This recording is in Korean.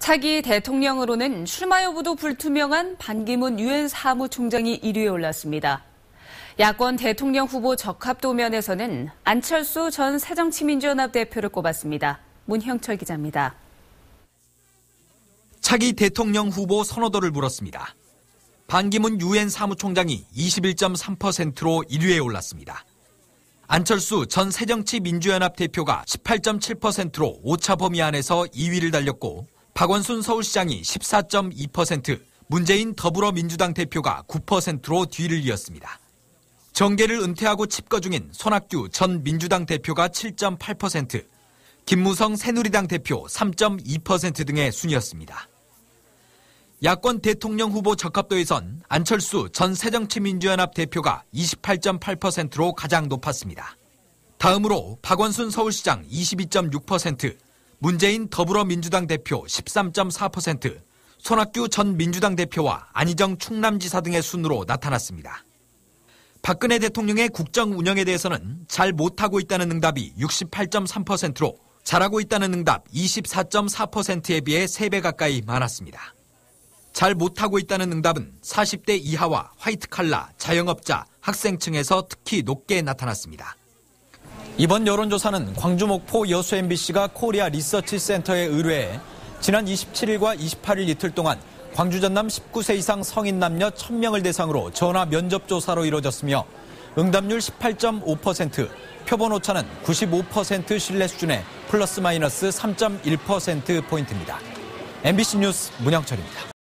차기 대통령으로는 출마 여부도 불투명한 반기문 유엔 사무총장이 1위에 올랐습니다. 야권 대통령 후보 적합 도면에서는 안철수 전 새정치민주연합 대표를 꼽았습니다. 문형철 기자입니다. 차기 대통령 후보 선호도를 물었습니다. 반기문 유엔 사무총장이 21.3%로 1위에 올랐습니다. 안철수 전 새정치민주연합 대표가 18.7%로 오차 범위 안에서 2위를 달렸고 박원순 서울시장이 14.2%, 문재인 더불어민주당 대표가 9%로 뒤를 이었습니다. 정계를 은퇴하고 칩거 중인 손학규 전 민주당 대표가 7.8%, 김무성 새누리당 대표 3.2% 등의 순이었습니다. 야권 대통령 후보 적합도에선 안철수 전 새정치민주연합 대표가 28.8%로 가장 높았습니다. 다음으로 박원순 서울시장 22.6%, 문재인 더불어민주당 대표 13.4%, 손학규 전 민주당 대표와 안희정 충남지사 등의 순으로 나타났습니다. 박근혜 대통령의 국정 운영에 대해서는 잘 못하고 있다는 응답이 68.3%로 잘하고 있다는 응답 24.4%에 비해 3배 가까이 많았습니다. 잘 못하고 있다는 응답은 40대 이하와 화이트칼라, 자영업자, 학생층에서 특히 높게 나타났습니다. 이번 여론조사는 광주 목포 여수 MBC가 코리아 리서치 센터에 의뢰해 지난 27일과 28일 이틀 동안 광주 전남 19세 이상 성인 남녀 1000명을 대상으로 전화 면접 조사로 이뤄졌으며 응답률 18.5%, 표본 오차는 95% 신뢰 수준의 플러스 마이너스 3.1% 포인트입니다. MBC 뉴스 문영철입니다.